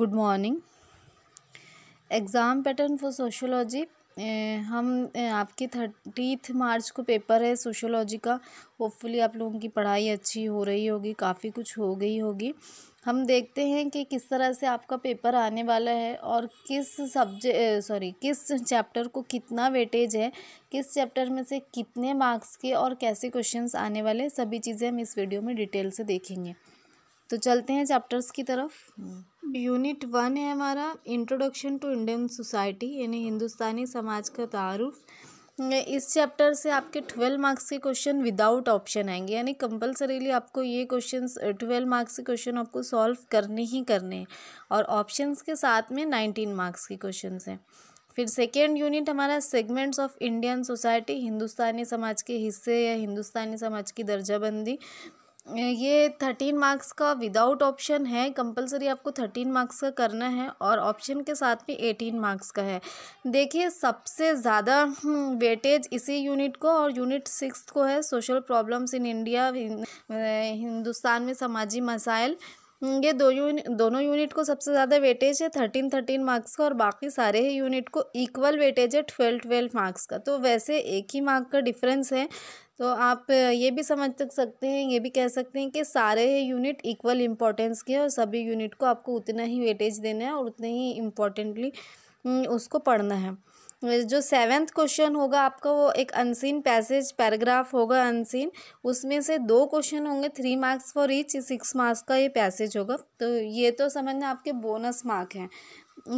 good morning exam pattern for sociology हम आपके thirtieth मार्च को पेपर है सोशोलॉजी का होपफुली आप लोगों की पढ़ाई अच्छी हो रही होगी काफ़ी कुछ हो गई होगी हम देखते हैं कि किस तरह से आपका पेपर आने वाला है और किस सब्जे सॉरी eh, किस चैप्टर को कितना वेटेज है किस चैप्टर में से कितने मार्क्स के और कैसे क्वेश्चंस आने वाले सभी चीज़ें हम इस वीडियो में डिटेल से देखेंगे तो चलते हैं चैप्टर्स की तरफ यूनिट वन है हमारा इंट्रोडक्शन टू इंडियन सोसाइटी यानी हिंदुस्तानी समाज का तारुफ इस चैप्टर से आपके ट्वेल्व मार्क्स के क्वेश्चन विदाउट ऑप्शन आएंगे यानी कंपलसरीली आपको ये क्वेश्चंस ट्वेल्व मार्क्स के क्वेश्चन आपको सॉल्व करने ही करने हैं और ऑप्शंस के साथ में नाइनटीन मार्क्स के क्वेश्चन हैं फिर सेकेंड यूनिट हमारा सेगमेंट्स ऑफ इंडियन सोसाइटी हिंदुस्तानी समाज के हिस्से या हिंदुस्तानी समाज की दर्जाबंदी ये थर्टीन मार्क्स का विदाउट ऑप्शन है कंपलसरी आपको थर्टीन मार्क्स का करना है और ऑप्शन के साथ में एटीन मार्क्स का है देखिए सबसे ज़्यादा वेटेज हम्म, इसी यूनिट को और यूनिट सिक्स को है social problems in India Hindustan में समाजी मसाइल हम्म, ये दो यूनि दोनों यूनिट को सबसे ज़्यादा वेटेज है थर्टीन थर्टीन मार्क्स का और बाकी सारे ही यूनिट को इक्वल वेटेज है ट्वेल्व ट्वेल्व मार्क्स का तो वैसे एक ही मार्क का डिफरेंस है तो आप ये भी समझ तक सकते हैं ये भी कह सकते हैं कि सारे ही यूनिट इक्वल इम्पोर्टेंस के हैं और सभी यूनिट को आपको उतना ही वेटेज देना है और उतने ही इम्पोर्टेंटली हम्म, उसको पढ़ना है जो सेवेंथ क्वेश्चन होगा आपका वो एक अनसीन पैसेज पैराग्राफ होगा अनसीन उसमें से दो क्वेश्चन होंगे three marks for each six marks का ये पैसेज होगा तो ये तो समझना आपके बोनस मार्क हैं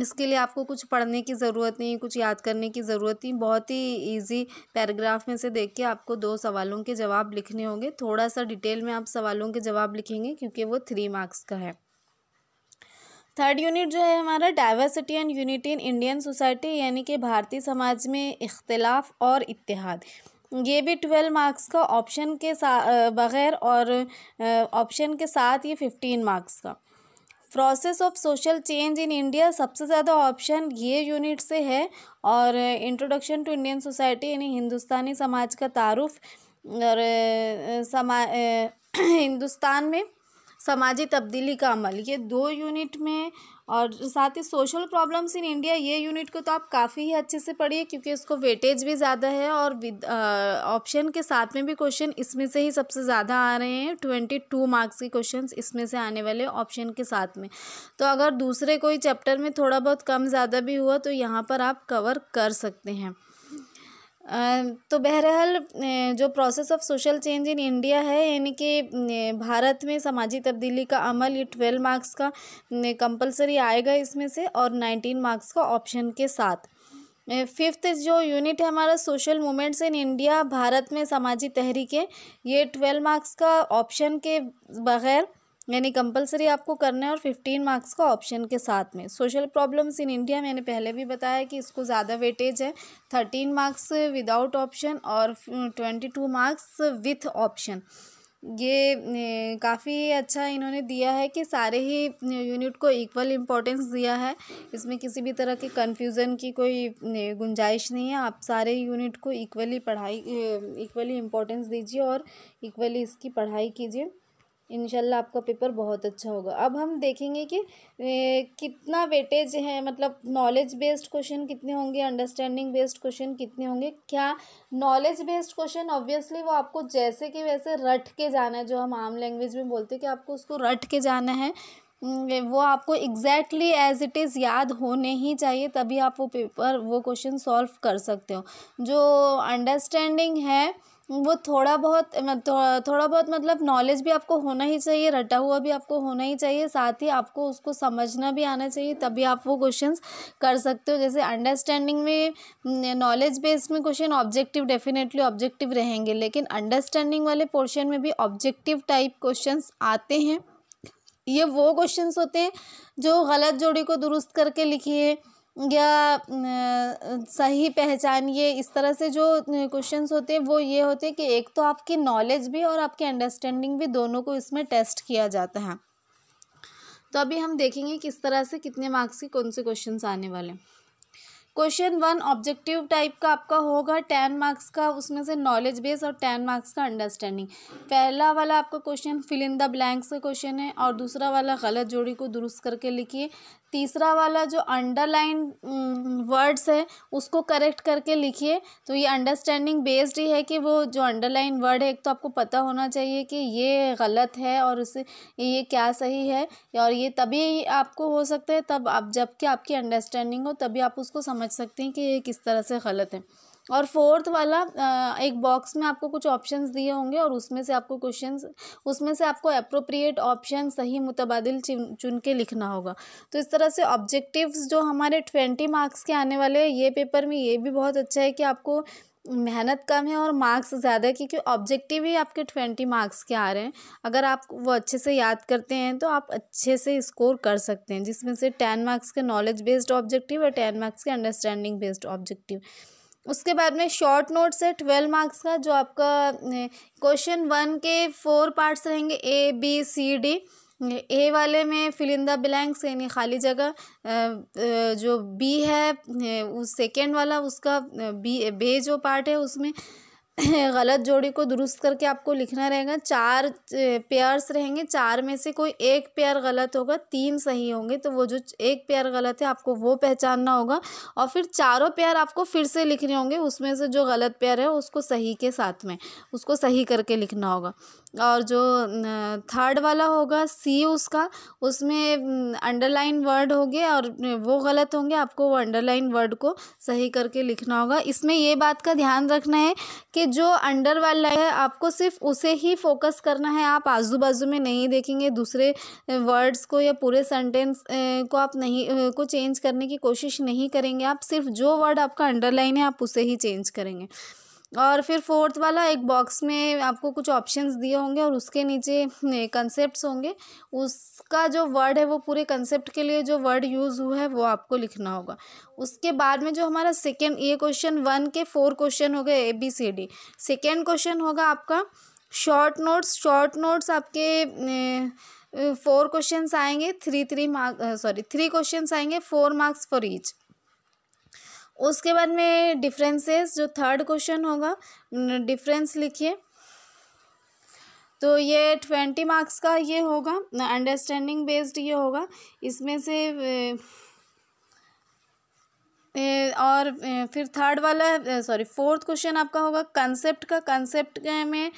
इसके लिए आपको कुछ पढ़ने की ज़रूरत नहीं कुछ याद करने की ज़रूरत नहीं बहुत ही इजी पैराग्राफ में से देख के आपको दो सवालों के जवाब लिखने होंगे थोड़ा सा डिटेल में आप सवालों के जवाब लिखेंगे क्योंकि वो थ्री मार्क्स का है थर्ड यूनिट जो है हमारा diversity and unity in Indian society यानी कि भारतीय समाज में इख्तलाफ और इतिहाद ये भी ट्वेल्व मार्क्स का ऑप्शन के साथ बगैर और ऑप्शन के साथ ये फिफ्टीन मार्क्स का process of social change in India सबसे ज़्यादा ऑप्शन ये यूनिट से है और इंट्रोडक्शन टू इंडियन सोसाइटी यानी हिंदुस्तानी समाज का तारुफ और समा हिंदुस्तान में समाजी तब्दीली का अमल ये दो यूनिट में और साथ ही सोशल प्रॉब्लम्स इन इंडिया ये यूनिट को तो आप काफ़ी ही अच्छे से पढ़िए क्योंकि इसको वेटेज भी ज़्यादा है और विद ऑप्शन के साथ में भी क्वेश्चन इसमें से ही सबसे ज़्यादा आ रहे हैं ट्वेंटी टू मार्क्स के क्वेश्चंस इसमें से आने वाले ऑप्शन के साथ में तो अगर दूसरे कोई चैप्टर में थोड़ा बहुत कम ज़्यादा भी हुआ तो यहाँ पर आप कवर कर सकते हैं तो बहरहाल जो process of social change in India है यानी कि भारत में सामाजिक तब्दीली का अमल ये ट्वेल्व मार्क्स का कंपलसरी आएगा इसमें से और नाइनटीन मार्क्स का ऑप्शन के साथ फिफ्थ जो यूनिट है हमारा social movements in India Bharat में सामाजिक तहरीकें ये ट्वेल्व मार्क्स का ऑप्शन के बगैर यानी कंपलसरी आपको करना है और फिफ्टीन मार्क्स का ऑप्शन के साथ में सोशल प्रॉब्लम्स इन इंडिया मैंने पहले भी बताया कि इसको ज़्यादा वेटेज है थर्टीन मार्क्स विदाउट ऑप्शन और twenty two marks with option ये काफ़ी अच्छा इन्होंने दिया है कि सारे ही यूनिट को इक्वल इम्पोर्टेंस दिया है इसमें किसी भी तरह के कन्फ्यूज़न की कोई गुंजाइश नहीं है आप सारे यूनिट को इक्वली पढ़ाई इक्वली इम्पोर्टेंस दीजिए और इक्वली इसकी पढ़ाई कीजिए इनशाला आपका पेपर बहुत अच्छा होगा अब हम देखेंगे कि ए, कितना वेटेज है मतलब नॉलेज बेस्ड क्वेश्चन कितने होंगे अंडरस्टैंडिंग बेस्ड क्वेश्चन कितने होंगे क्या नॉलेज बेस्ड क्वेश्चन ऑब्वियसली वो आपको जैसे कि वैसे रट के जाना है जो हम आम लैंग्वेज में बोलते हैं कि आपको उसको रट के जाना है वो आपको एग्जैक्टली एज इट इज़ याद होने ही चाहिए तभी आप वो पेपर वो क्वेश्चन सॉल्व कर सकते हो जो अंडरस्टैंडिंग है वो थोड़ा बहुत तो, थोड़ा बहुत मतलब नॉलेज भी आपको होना ही चाहिए रटा हुआ भी आपको होना ही चाहिए साथ ही आपको उसको समझना भी आना चाहिए तभी आप वो क्वेश्चंस कर सकते हो जैसे अंडरस्टैंडिंग में नॉलेज बेस्ड में क्वेश्चन ऑब्जेक्टिव डेफिनेटली ऑब्जेक्टिव रहेंगे लेकिन अंडरस्टैंडिंग वाले पोर्शन में भी ऑब्जेक्टिव टाइप क्वेश्चन आते हैं ये वो क्वेश्चन होते हैं जो गलत जोड़ी को दुरुस्त करके लिखिए या सही पहचानिए इस तरह से जो क्वेश्चंस होते हैं वो ये होते हैं कि एक तो आपकी नॉलेज भी और आपकी अंडरस्टैंडिंग भी दोनों को इसमें टेस्ट किया जाता है तो अभी हम देखेंगे किस तरह से कितने मार्क्स के कौन से क्वेश्चन आने वाले क्वेश्चन वन ऑब्जेक्टिव टाइप का आपका होगा टेन मार्क्स का उसमें से नॉलेज बेस और टेन मार्क्स का अंडरस्टैंडिंग पहला वाला आपका question fill in the blanks का क्वेश्चन है और दूसरा वाला गलत जोड़ी को दुरुस्त करके लिखिए तीसरा वाला जो अंडरलाइन वर्ड्स है उसको करेक्ट करके लिखिए तो ये अंडरस्टैंडिंग बेस्ड ही है कि वो जो अंडरलाइन वर्ड है एक तो आपको पता होना चाहिए कि ये गलत है और उसे ये क्या सही है और ये तभी आपको हो सकता है तब आप जबकि आपकी अंडरस्टैंडिंग हो तभी आप उसको समझ सकते हैं कि ये किस तरह से गलत है और फोर्थ वाला एक बॉक्स में आपको कुछ ऑप्शंस दिए होंगे और उसमें से आपको क्वेश्चंस उसमें से आपको अप्रोप्रिएट ऑप्शन सही मुतबादिल चुन के लिखना होगा तो इस तरह से ऑब्जेक्टिव्स जो हमारे ट्वेंटी मार्क्स के आने वाले हैं ये पेपर में ये भी बहुत अच्छा है कि आपको मेहनत कम है और मार्क्स ज़्यादा है क्योंकि ऑब्जेक्टिव ही आपके ट्वेंटी मार्क्स के आ रहे हैं अगर आप वो अच्छे से याद करते हैं तो आप अच्छे से स्कोर कर सकते हैं जिसमें से टेन मार्क्स के नॉलेज बेस्ड ऑब्जेक्टिव और टेन मार्क्स के अंडरस्टैंडिंग बेस्ड ऑब्जेक्टिव उसके बाद में शॉर्ट नोट्स है ट्वेल्व मार्क्स का जो आपका क्वेश्चन वन के फोर पार्ट्स रहेंगे A B C D A वाले में फिलिंदा ब्लैंक्स यानी खाली जगह जो बी है उस सेकेंड वाला उसका बी बे जो पार्ट है उसमें गलत जोड़ी को दुरुस्त करके आपको लिखना रहेगा चार पेयर्स रहेंगे चार में से कोई एक पेयर गलत होगा तीन सही होंगे तो वो जो एक पेयर गलत है आपको वो पहचानना होगा और फिर चारों पेयर आपको फिर से लिखने होंगे उसमें से जो गलत पेयर है उसको सही के साथ में उसको सही करके लिखना होगा और जो थर्ड वाला होगा सी उसका उसमें अंडरलाइन वर्ड होंगे और वो गलत होंगे आपको वो अंडरलाइन वर्ड को सही करके लिखना होगा इसमें ये बात का ध्यान रखना है कि जो अंडर वाला है आपको सिर्फ उसे ही फोकस करना है आप आजू बाजू में नहीं देखेंगे दूसरे वर्ड्स को या पूरे सेंटेंस को आप नहीं को चेंज करने की कोशिश नहीं करेंगे आप सिर्फ जो वर्ड आपका अंडरलाइन है आप उसे ही चेंज करेंगे और फिर फोर्थ वाला एक बॉक्स में आपको कुछ ऑप्शंस दिए होंगे और उसके नीचे कंसेप्ट्स होंगे उसका जो वर्ड है वो पूरे कंसेप्ट के लिए जो वर्ड यूज़ हुआ है वो आपको लिखना होगा उसके बाद में जो हमारा सेकेंड ये क्वेश्चन वन के फोर क्वेश्चन हो गए A B C D second question होगा आपका शॉर्ट नोट्स शॉर्ट नोट्स आपके फोर क्वेश्चंस आएंगे three three marks sorry three questions आएंगे फोर मार्क्स फॉर ईच उसके बाद में डिफरेंसेस जो थर्ड क्वेश्चन होगा डिफरेंस लिखिए तो ये ट्वेंटी मार्क्स का ये होगा अंडरस्टैंडिंग बेस्ड ये होगा इसमें से और फिर थर्ड वाला सॉरी फोर्थ क्वेश्चन आपका होगा कंसेप्ट का कंसेप्ट में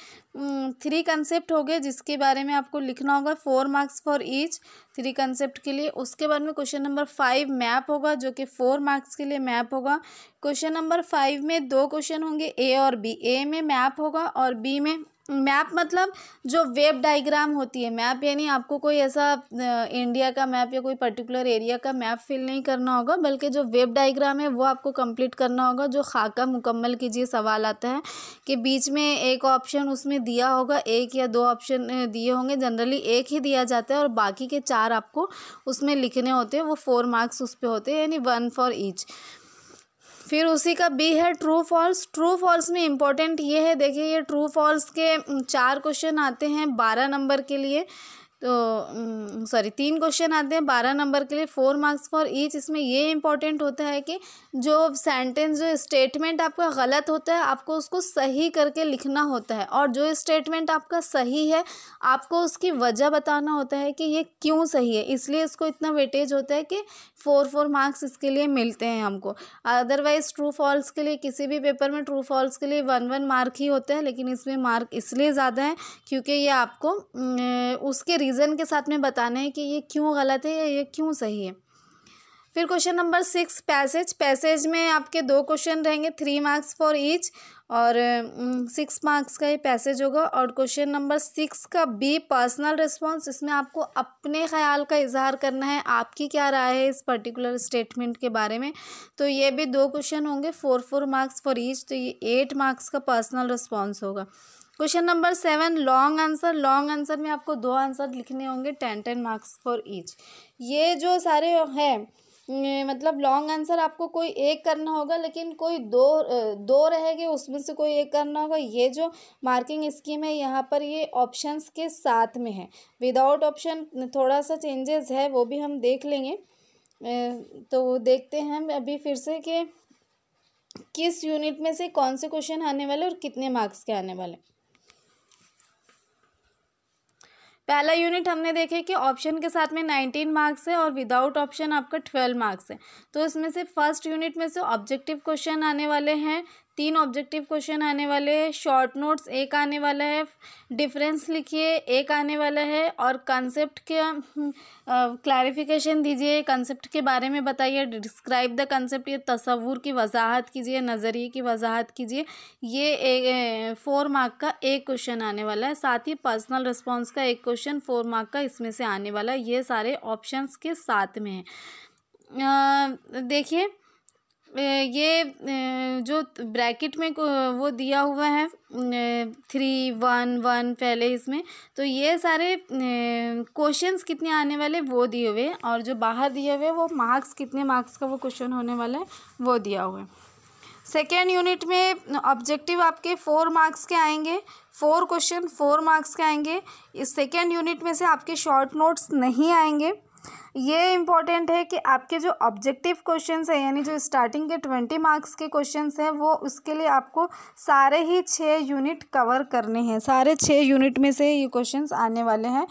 थ्री कंसेप्ट हो गए जिसके बारे में आपको लिखना होगा four marks for each three concept के लिए उसके बाद में क्वेश्चन नंबर फाइव मैप होगा जो कि फोर मार्क्स के लिए मैप होगा क्वेश्चन नंबर फाइव में दो क्वेश्चन होंगे ए और बी ए में मैप होगा और बी में मैप मतलब जो वेब डायग्राम होती है मैप यानी आपको कोई ऐसा इंडिया का मैप या कोई पर्टिकुलर एरिया का मैप फिल नहीं करना होगा बल्कि जो वेब डायग्राम है वो आपको कंप्लीट करना होगा जो खाका मुकम्मल कीजिए सवाल आता है कि बीच में एक ऑप्शन उसमें दिया होगा एक या दो ऑप्शन दिए होंगे जनरली एक ही दिया जाता है और बाकी के चार आपको उसमें लिखने होते हैं वो फोर मार्क्स उस पर होते हैं यानी वन फॉर ईच फिर उसी का बी है ट्रू फॉल्स ट्रू फॉल्स में इम्पॉर्टेंट ये है देखिए ये ट्रू फॉल्स के चार क्वेश्चन आते हैं बारह नंबर के लिए तो सॉरी तीन क्वेश्चन आते हैं बारह नंबर के लिए फोर मार्क्स फॉर ईच इसमें ये इम्पॉर्टेंट होता है कि जो सेंटेंस जो स्टेटमेंट आपका गलत होता है आपको उसको सही करके लिखना होता है और जो स्टेटमेंट आपका सही है आपको उसकी वजह बताना होता है कि ये क्यों सही है इसलिए इसको इतना वेटेज होता है कि फ़ोर फोर मार्क्स इसके लिए मिलते हैं हमको अदरवाइज़ ट्रू फॉल्स के लिए किसी भी पेपर में ट्रू फॉल्स के लिए वन वन मार्क ही होता है लेकिन इसमें मार्क इसलिए ज़्यादा है क्योंकि ये आपको उसके रीज़न के साथ में बताना है कि ये क्यों गलत है या ये क्यों सही है फिर question number six passage passage में आपके दो क्वेश्चन रहेंगे थ्री मार्क्स फॉर ईच और सिक्स मार्क्स का ये पैसेज होगा और क्वेश्चन नंबर सिक्स का बी पर्सनल रिस्पांस इसमें आपको अपने ख्याल का इजहार करना है आपकी क्या राय है इस पर्टिकुलर स्टेटमेंट के बारे में तो ये भी दो क्वेश्चन होंगे four four marks for each तो ये एट मार्क्स का पर्सनल रिस्पॉन्स होगा question number seven long answer long answer में आपको दो आंसर लिखने होंगे ten ten marks for each ये जो सारे हैं मतलब लॉन्ग आंसर आपको कोई एक करना होगा लेकिन कोई दो दो रहेंगे उसमें से कोई एक करना होगा ये जो मार्किंग स्कीम है यहाँ पर ये ऑप्शंस के साथ में है विदाउट ऑप्शन थोड़ा सा चेंजेस है वो भी हम देख लेंगे तो देखते हैं हम अभी फिर से कि किस यूनिट में से कौन से क्वेश्चन आने वाले और कितने मार्क्स के आने वाले पहला यूनिट हमने देखे कि ऑप्शन के साथ में नाइनटीन मार्क्स है और विदाउट ऑप्शन आपका ट्वेल्व मार्क्स है तो इसमें से फर्स्ट यूनिट में से ऑब्जेक्टिव क्वेश्चन आने वाले हैं तीन ऑब्जेक्टिव क्वेश्चन आने वाले हैं शॉर्ट नोट्स एक आने वाला है डिफरेंस लिखिए एक आने वाला है और कंसेप्ट के क्लैरिफिकेशन हम्म, दीजिए कंसेप्ट के बारे में बताइए डिस्क्राइब द कंसेप्ट ये तस्वूर की वजाहत कीजिए नज़रिए की वजाहत कीजिए ये ए, ए, फोर मार्क का एक क्वेश्चन आने वाला है साथ ही पर्सनल रिस्पॉन्स का एक क्वेश्चन फोर मार्क का इसमें से आने वाला है ये सारे ऑप्शन के साथ में है देखिए ये जो ब्रैकेट में वो दिया हुआ है थ्री वन वन पहले इसमें तो ये सारे क्वेश्चंस कितने आने वाले वो दिए हुए और जो बाहर दिए हुए वो मार्क्स कितने मार्क्स का वो क्वेश्चन होने वाला है वो दिया हुआ है सेकेंड यूनिट में ऑब्जेक्टिव आपके फोर मार्क्स के आएंगे फोर क्वेश्चन फोर मार्क्स के आएंगे इस सेकेंड यूनिट में से आपके शॉर्ट नोट्स नहीं आएंगे ये इम्पॉर्टेंट है कि आपके जो ऑब्जेक्टिव क्वेश्चन है यानी जो स्टार्टिंग के ट्वेंटी मार्क्स के क्वेश्चन हैं वो उसके लिए आपको सारे ही छः यूनिट कवर करने हैं सारे छः यूनिट में से ये क्वेश्चन आने वाले हैं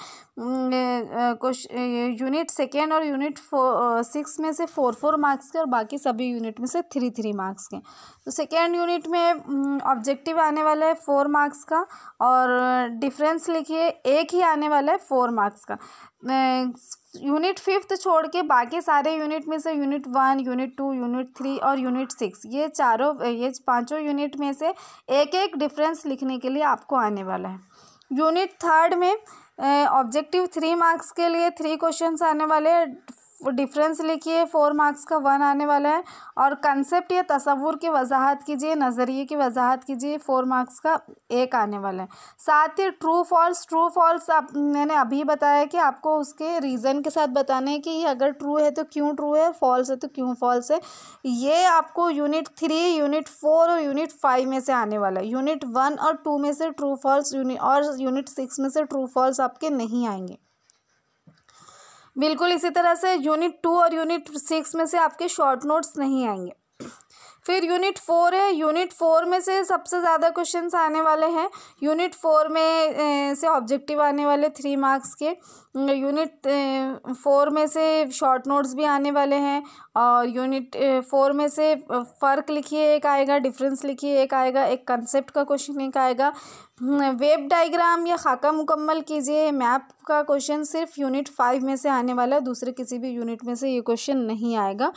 यूनिट सेकेंड और यूनिट फोर सिक्स में से फोर फोर मार्क्स के और बाकी सभी यूनिट में से थ्री थ्री मार्क्स के तो सेकेंड यूनिट में ऑब्जेक्टिव आने वाला है फोर मार्क्स का और डिफरेंस लिखिए एक ही आने वाला है फोर मार्क्स का यूनिट फिफ्थ फिफ्थ छोड़ के बाकी सारे यूनिट में से unit one unit two unit three और यूनिट सिक्स ये चारों ये पांचों यूनिट में से एक एक डिफरेंस लिखने के लिए आपको आने वाला है यूनिट थर्ड में ऑब्जेक्टिव थ्री मार्क्स के लिए थ्री क्वेश्चन आने वाले हैं वो डिफरेंस लिखिए फोर मार्क्स का वन आने वाला है और कंसेप्ट या तस्वूर की वजाहत कीजिए नज़रिए की वजाहत कीजिए फोर मार्क्स का एक आने वाला है साथ ही ट्रू फॉल्स ट्रू फॉल्स आप मैंने अभी बताया कि आपको उसके रीज़न के साथ बताने हैं कि ये अगर ट्रू है तो क्यों ट्रू है फॉल्स है तो क्यों फॉल्स है ये आपको यूनिट थ्री यूनिट फोर और यूनिट फाइव में से आने वाला है यूनिट वन और टू में से ट्रू फॉल्स और यूनिट सिक्स में से ट्रू फॉल्स आपके नहीं आएंगे बिल्कुल इसी तरह से यूनिट टू और यूनिट सिक्स में से आपके शॉर्ट नोट्स नहीं आएंगे फिर यूनिट फोर है यूनिट फोर में से सबसे ज़्यादा क्वेश्चंस आने वाले हैं यूनिट फोर में से ऑब्जेक्टिव आने वाले थ्री मार्क्स के यूनिट फोर में से शॉर्ट नोट्स भी आने वाले हैं और यूनिट फोर में से फ़र्क लिखिए एक आएगा डिफरेंस लिखिए एक आएगा एक कंसेप्ट का क्वेश्चन एक आएगा वेब डायग्राम या खाका मुकम्मल कीजिए मैप का क्वेश्चन सिर्फ यूनिट फाइव में से आने वाला है दूसरे किसी भी यूनिट में से ये क्वेश्चन नहीं आएगा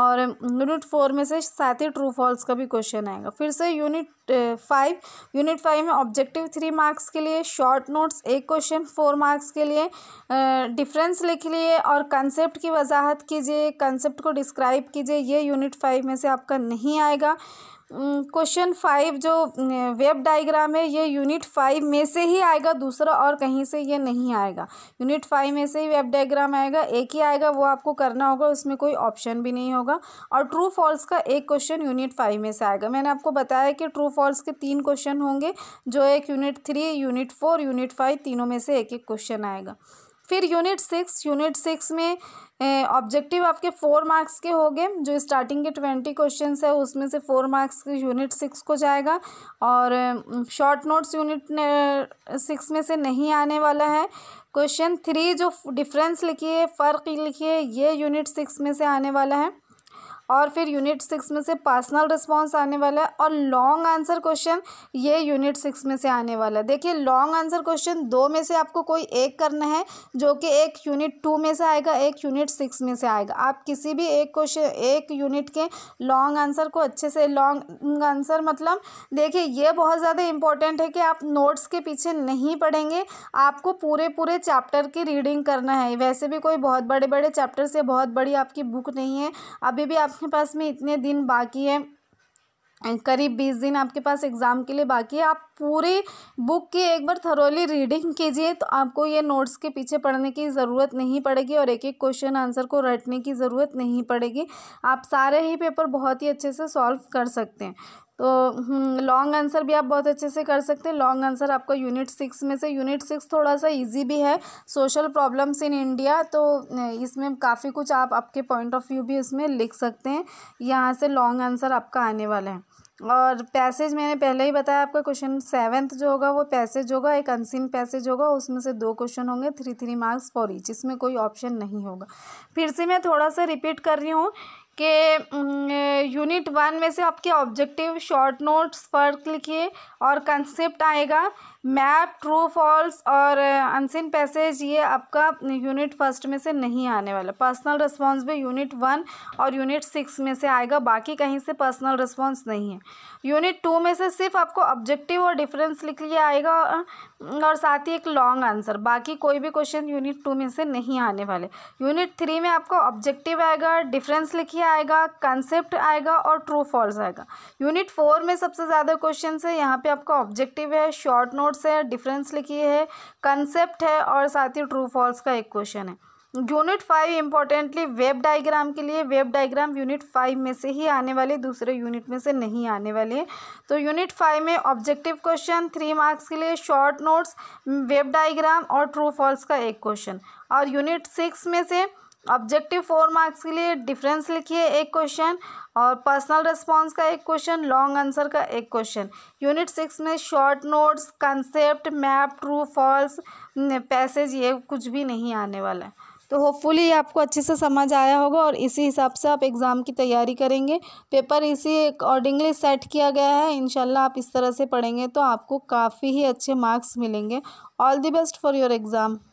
और यूनिट फोर में से साथ ही ट्रू फॉल्स का भी क्वेश्चन आएगा फिर से यूनिट फाइव यूनिट फाइव में ऑब्जेक्टिव थ्री मार्क्स के लिए शॉर्ट नोट्स एक क्वेश्चन फोर मार्क्स के लिए डिफरेंस लिख लिए और कंसेप्ट की वजाहत कीजिए कंसेप्ट को डिस्क्राइब कीजिए ये यूनिट फाइव में से आपका नहीं आएगा क्वेश्चन फाइव जो वेब डायग्राम है ये यूनिट फाइव में से ही आएगा दूसरा और कहीं से ये नहीं आएगा यूनिट फाइव में से ही वेब डायग्राम आएगा एक ही आएगा वो आपको करना होगा उसमें कोई ऑप्शन भी नहीं होगा और ट्रू फॉल्स का एक क्वेश्चन यूनिट फाइव में से आएगा मैंने आपको बताया कि ट्रू फॉल्स के तीन क्वेश्चन होंगे जो एक unit three unit four unit five तीनों में से एक एक क्वेश्चन आएगा फिर यूनिट सिक्स यूनिट सिक्स में ऑब्जेक्टिव आपके फोर मार्क्स के हो गए जो स्टार्टिंग के ट्वेंटी क्वेश्चन है उसमें से फोर मार्क्स यूनिट सिक्स को जाएगा और शॉर्ट नोट्स यूनिट सिक्स में से नहीं आने वाला है क्वेश्चन थ्री जो डिफरेंस लिखिए फ़र्क लिखिए ये यूनिट सिक्स में से आने वाला है और फिर यूनिट सिक्स में से पर्सनल रिस्पॉन्स आने वाला है और लॉन्ग आंसर क्वेश्चन ये यूनिट सिक्स में से आने वाला है देखिए लॉन्ग आंसर क्वेश्चन दो में से आपको कोई एक करना है जो कि एक यूनिट टू में से आएगा एक यूनिट सिक्स में से आएगा आप किसी भी एक क्वेश्चन एक यूनिट के लॉन्ग आंसर को अच्छे से लॉन्ग आंसर मतलब देखिए ये बहुत ज़्यादा इंपॉर्टेंट है कि आप नोट्स के पीछे नहीं पढ़ेंगे आपको पूरे पूरे चैप्टर की रीडिंग करना है वैसे भी कोई बहुत बड़े बड़े चैप्टर से बहुत बड़ी आपकी बुक नहीं है अभी भी आप आपके पास में इतने दिन बाकी है करीब बीस दिन आपके पास एग्ज़ाम के लिए बाकी है आप पूरी बुक की एक बार थरोली रीडिंग कीजिए तो आपको ये नोट्स के पीछे पढ़ने की ज़रूरत नहीं पड़ेगी और एक एक क्वेश्चन आंसर को रटने की ज़रूरत नहीं पड़ेगी आप सारे ही पेपर बहुत ही अच्छे से सॉल्व कर सकते हैं तो लॉन्ग हम्म, आंसर भी आप बहुत अच्छे से कर सकते हैं लॉन्ग आंसर आपका यूनिट सिक्स में से यूनिट सिक्स थोड़ा सा इजी भी है सोशल प्रॉब्लम्स इन इंडिया तो इसमें काफ़ी कुछ आप आपके पॉइंट ऑफ व्यू भी इसमें लिख सकते हैं यहाँ से लॉन्ग आंसर आपका आने वाला है और पैसेज मैंने पहले ही बताया आपका क्वेश्चन सेवन्थ जो होगा वो पैसेज होगा एक अनसिन पैसेज होगा उसमें से दो क्वेश्चन होंगे three three marks for each इसमें कोई ऑप्शन नहीं होगा फिर से मैं थोड़ा सा रिपीट कर रही हूँ के यूनिट वन में से आपके ऑब्जेक्टिव शॉर्ट नोट्स पर लिखिए और कंसेप्ट आएगा मैप ट्रू फॉल्स और अनसिन पैसेज ये आपका यूनिट फर्स्ट में से नहीं आने वाला पर्सनल रिस्पॉन्स भी यूनिट वन और यूनिट सिक्स में से आएगा बाकी कहीं से पर्सनल रिस्पॉन्स नहीं है यूनिट टू में से सिर्फ आपको ऑब्जेक्टिव और डिफरेंस लिख लिया आएगा और साथ ही एक लॉन्ग आंसर बाकी कोई भी क्वेश्चन यूनिट टू में से नहीं आने वाले यूनिट थ्री में आपको ऑब्जेक्टिव आएगा डिफरेंस लिखिए आएगा कंसेप्ट आएगा और ट्रू फॉल्स आएगा यूनिट फोर में सबसे ज़्यादा क्वेश्चन है यहाँ पे आपका ऑब्जेक्टिव है शॉर्ट नोट नोट्स है डिफरेंस लिखिए है कंसेप्ट है और साथ ही ट्रू फॉल्स का एक क्वेश्चन है unit five importantly web diagram के लिए वेब डायग्राम यूनिट फाइव में से ही आने वाले दूसरे यूनिट में से नहीं आने वाले तो यूनिट फाइव में ऑब्जेक्टिव क्वेश्चन थ्री मार्क्स के लिए शॉर्ट नोट्स वेब डायग्राम और ट्रू फॉल्स का एक क्वेश्चन और यूनिट सिक्स में से ऑब्जेक्टिव फोर मार्क्स के लिए डिफरेंस लिखिए एक क्वेश्चन और पर्सनल रिस्पांस का एक क्वेश्चन लॉन्ग आंसर का एक क्वेश्चन यूनिट सिक्स में short notes concept map true false passage ये कुछ भी नहीं आने वाला है तो होपफुली आपको अच्छे से समझ आया होगा और इसी हिसाब से आप एग्ज़ाम की तैयारी करेंगे पेपर इसी अकॉर्डिंगली सेट किया गया है इनशाला आप इस तरह से पढ़ेंगे तो आपको काफ़ी ही अच्छे मार्क्स मिलेंगे all the best for your exam